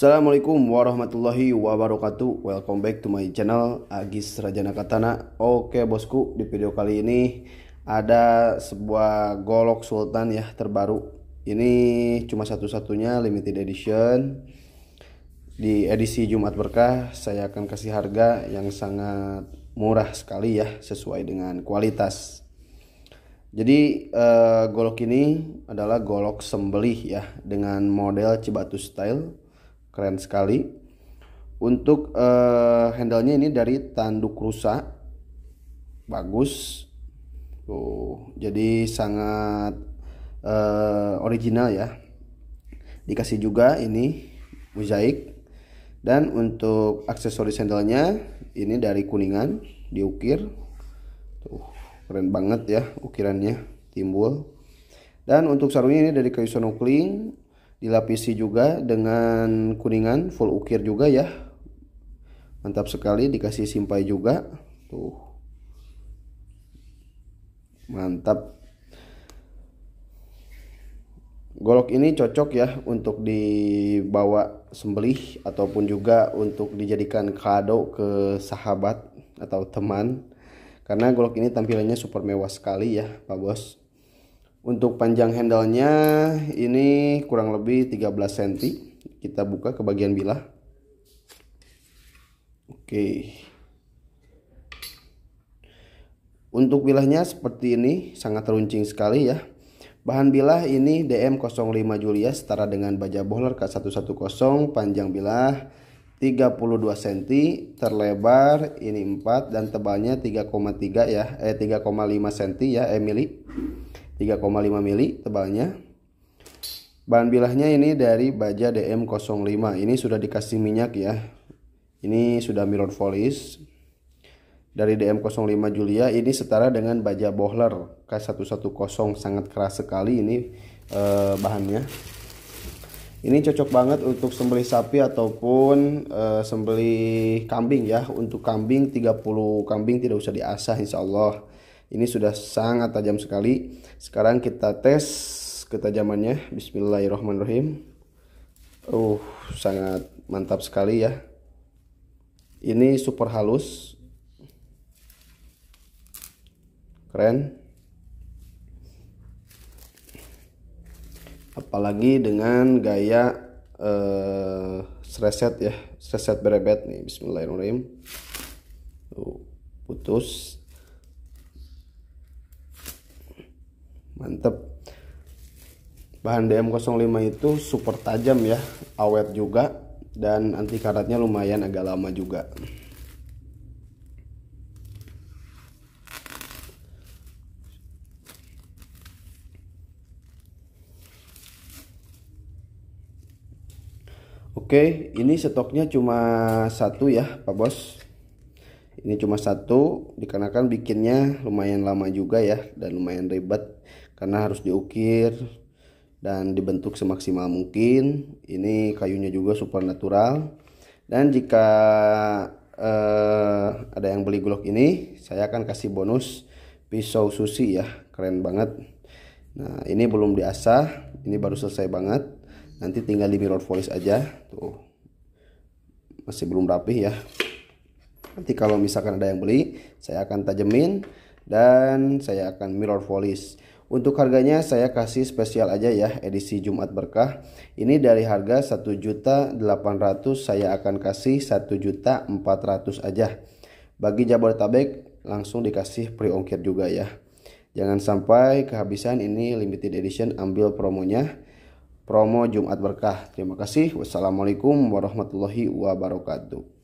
Assalamualaikum warahmatullahi wabarakatuh Welcome back to my channel Agis Rajana Katana Oke bosku di video kali ini Ada sebuah golok sultan ya terbaru Ini cuma satu-satunya limited edition Di edisi Jumat Berkah Saya akan kasih harga yang sangat murah sekali ya Sesuai dengan kualitas jadi eh, golok ini adalah golok sembelih ya dengan model cibatu style keren sekali untuk uh, handle-nya ini dari tanduk rusa bagus tuh jadi sangat uh, original ya dikasih juga ini mozaik dan untuk aksesoris handle-nya ini dari kuningan diukir tuh keren banget ya ukirannya timbul dan untuk sarungnya ini dari kayu sonokling dilapisi juga dengan kuningan full ukir juga ya mantap sekali dikasih simpai juga tuh mantap golok ini cocok ya untuk dibawa sembelih ataupun juga untuk dijadikan kado ke sahabat atau teman karena golok ini tampilannya super mewah sekali ya Pak Bos untuk panjang handle ini kurang lebih 13 cm. Kita buka ke bagian bilah. Oke. Untuk bilahnya seperti ini, sangat runcing sekali ya. Bahan bilah ini DM05 Julia setara dengan baja bowler K110 panjang bilah 32 cm, terlebar ini 4 dan tebalnya 3,3 ya, eh 3,5 cm ya, Emily. 3,5 mili tebalnya. Bahan bilahnya ini dari baja DM05. Ini sudah dikasih minyak ya. Ini sudah mirror polish. Dari DM05 Julia ini setara dengan baja Bohler K110 sangat keras sekali ini eh, bahannya. Ini cocok banget untuk sembelih sapi ataupun e, sembelih kambing ya. Untuk kambing 30 kambing tidak usah diasah insya Allah. Ini sudah sangat tajam sekali. Sekarang kita tes ketajamannya. Bismillahirrahmanirrahim. Uh, sangat mantap sekali ya. Ini super halus. Keren. Apalagi dengan gaya uh, eh, sreset ya, sreset berebet nih. Bismillahirrahmanirrahim. Uh, putus mantep bahan DM05 itu super tajam ya awet juga dan anti karatnya lumayan agak lama juga Oke, ini stoknya cuma satu ya, Pak Bos. Ini cuma satu, dikarenakan bikinnya lumayan lama juga ya, dan lumayan ribet karena harus diukir dan dibentuk semaksimal mungkin ini kayunya juga super natural dan jika eh, ada yang beli glock ini saya akan kasih bonus pisau sushi ya keren banget nah ini belum diasah ini baru selesai banget nanti tinggal di mirror polish aja tuh masih belum rapih ya nanti kalau misalkan ada yang beli saya akan tajemin dan saya akan mirror polish untuk harganya saya kasih spesial aja ya edisi Jumat berkah. Ini dari harga 1.800 saya akan kasih 1.400 aja. Bagi Jabodetabek langsung dikasih pre ongkir juga ya. Jangan sampai kehabisan ini limited edition ambil promonya. Promo Jumat berkah. Terima kasih. Wassalamualaikum warahmatullahi wabarakatuh.